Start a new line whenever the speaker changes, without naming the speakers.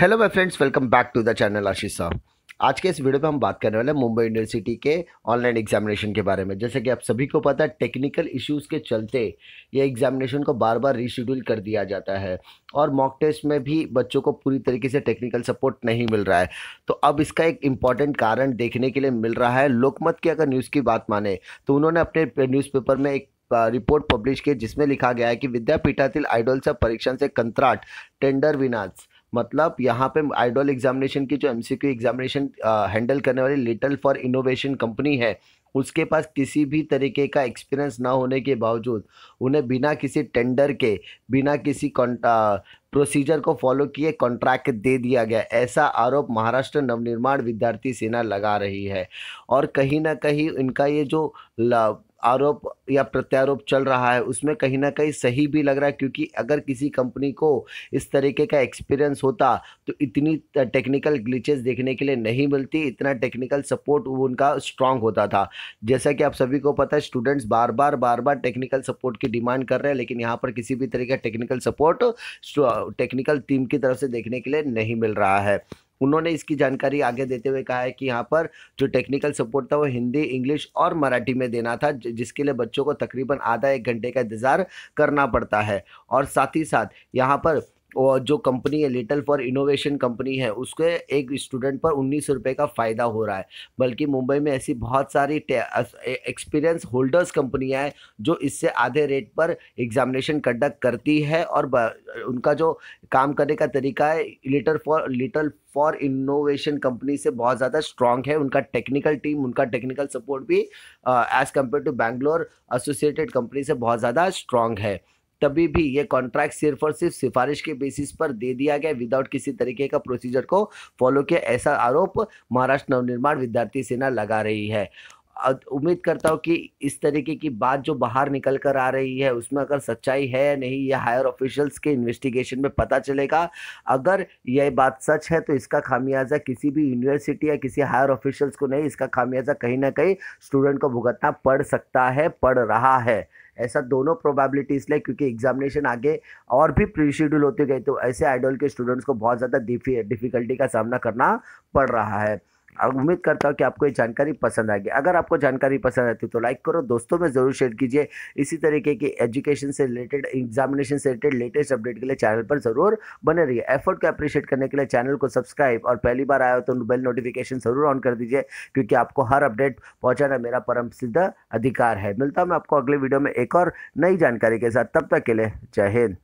hello my friends welcome back to the channel Ashish साहब आज के इस वीडियो में हम बात करने वाले हैं मुंबई यूनिवर्सिटी के ऑनलाइन एग्जामिनेशन के बारे में जैसे कि आप सभी को पता है टेक्निकल इश्यूज के चलते ये एग्जामिनेशन को बार बार रीशेड्यूल कर दिया जाता है और मॉक टेस्ट में भी बच्चों को पूरी तरीके से टेक्निकल सपोर्ट नहीं मिल रहा है तो अब इसका एक इम्पॉर्टेंट कारण देखने के लिए मिल रहा है लोकमत की अगर न्यूज़ की बात माने तो उन्होंने अपने न्यूज़पेपर में एक रिपोर्ट पब्लिश की जिसमें लिखा गया है कि विद्यापीठातील परीक्षण से कंत्राट टेंडर विनाच मतलब यहाँ पे आइडोल एग्जामिनेशन की जो M C Q examination handle करने वाली लिटल फॉर इनोवेशन कंपनी है उसके पास किसी भी तरीके का एक्सपीरियंस ना होने के बावजूद उन्हें बिना किसी टेंडर के बिना किसी प्रोसीजर को फॉलो किए कॉन्ट्रैक्ट दे दिया गया ऐसा आरोप महाराष्ट्र नवनिर्माण विद्यार्थी सेना लगा रही है और कहीं ना कहीं इनका ये जो आरोप या प्रत्यारोप चल रहा है उसमें कहीं ना कहीं सही भी लग रहा है क्योंकि अगर किसी कंपनी को इस तरीके का एक्सपीरियंस होता तो इतनी टेक्निकल ग्लिचेस देखने के लिए नहीं मिलती इतना टेक्निकल सपोर्ट उनका स्ट्रांग होता था जैसा कि आप सभी को पता है स्टूडेंट्स बार बार बार बार टेक्निकल सपोर्ट की डिमांड कर रहे हैं लेकिन यहाँ पर किसी भी तरीके का टेक्निकल सपोर्ट टेक्निकल टीम की तरफ से देखने के लिए नहीं मिल रहा है उन्होंने इसकी जानकारी आगे देते हुए कहा है कि यहाँ पर जो टेक्निकल सपोर्ट था वो हिंदी इंग्लिश और मराठी में देना था जिसके लिए बच्चों को तकरीबन आधा एक घंटे का इंतज़ार करना पड़ता है और साथ ही साथ यहाँ पर और जो कंपनी है लिटल फॉर इनोवेशन कंपनी है उसके एक स्टूडेंट पर उन्नीस रुपये का फ़ायदा हो रहा है बल्कि मुंबई में ऐसी बहुत सारी एक्सपीरियंस होल्डर्स कंपनियाँ हैं जो इससे आधे रेट पर एग्जामिनेशन कंडक्ट करती है और उनका जो काम करने का तरीका है little for little for innovation company से बहुत ज़्यादा स्ट्रांग है उनका टेक्निकल टीम उनका टेक्निकल सपोर्ट भी as compare to Bangalore associated company से बहुत ज़्यादा स्ट्रांग है कभी भी ये कॉन्ट्रैक्ट सिर्फ और सिर्फ सिफारिश के बेसिस पर दे दिया गया विदाउट किसी तरीके का प्रोसीजर को फॉलो किया ऐसा आरोप महाराष्ट्र नवनिर्माण विद्यार्थी सेना लगा रही है उम्मीद करता हूँ कि इस तरीके की बात जो बाहर निकल कर आ रही है उसमें अगर सच्चाई है या नहीं यह हायर ऑफिशियल्स के इन्वेस्टिगेशन में पता चलेगा अगर यह बात सच है तो इसका खामियाजा किसी भी यूनिवर्सिटी या किसी हायर ऑफिशियल्स को नहीं इसका खामियाजा कहीं ना कहीं स्टूडेंट को भुगतना पड़ सकता है पड़ रहा है ऐसा दोनों प्रोबेबिलिटी इसलिए क्योंकि एग्जामिनेशन आगे और भी प्री शेड्यूल होते गए तो ऐसे आइडल के स्टूडेंट्स को बहुत ज़्यादा डिफ़िकल्टी का सामना करना पड़ रहा है उम्मीद करता हूँ कि आपको ये जानकारी पसंद आएगी अगर आपको जानकारी पसंद आती है तो लाइक करो दोस्तों में ज़रूर शेयर कीजिए इसी तरीके की एजुकेशन से रिलेटेड एग्जामिनेशन से रिलेटेड लेटेस्ट अपडेट के लिए चैनल पर ज़रूर बने रहिए एफर्ट को अप्रिशिएट करने के लिए चैनल को सब्सक्राइब और पहली बार आया हो तो बेल नोटिफिकेशन ज़रूर ऑन कर दीजिए क्योंकि आपको हर अपडेट पहुँचाना मेरा परम सिद्ध अधिकार है मिलता हूँ मैं आपको अगले वीडियो में एक और नई जानकारी के साथ तब तक के लिए जय हिंद